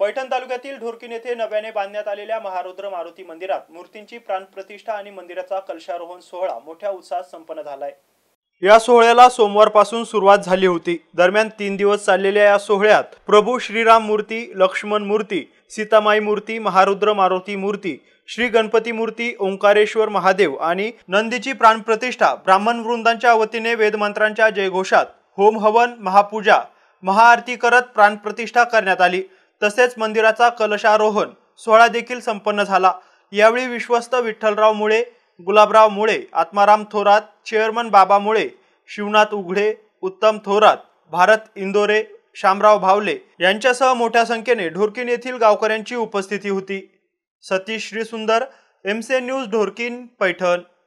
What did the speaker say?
पैठण तालुक्यातील ढोरकीन येथे नव्याने बांधण्यात आलेल्या महारुद्र मारुती मंदिरात मूर्तींची प्राणप्रतिष्ठा आणि मंदिराचा कलशारोहण सोहळा मोठ्या उत्साहात संपन्न झालाय या सोहळ्याला सोमवारपासून सुरुवात झाली होती दरम्यान तीन दिवस चाललेल्या या सोहळ्यात प्रभू श्रीराम मूर्ती लक्ष्मण मूर्ती सीतामाई मूर्ती महारुद्र मारुती मूर्ती श्री गणपती मूर्ती ओंकारेश्वर महादेव आणि नंदीची प्राणप्रतिष्ठा ब्राह्मण वृंदांच्या वतीने वेदमंत्रांच्या जयघोषात होम हवन महापूजा महाआरती करत प्राणप्रतिष्ठा करण्यात आली तसेच मंदिराचा कलशारोहण सोहळा देखील संपन्न झाला यावेळी विश्वस्त विठ्ठलराव मुळे गुलाबराव मुळे आत्माराम थोरात चेअरमन बाबा मुळे शिवनाथ उघडे उत्तम थोरात भारत इंदोरे शामराव भावले यांच्यासह मोठ्या संख्येने ढोरकीन येथील गावकऱ्यांची उपस्थिती होती Satish Shrisundar M C news Dhorkin Paithan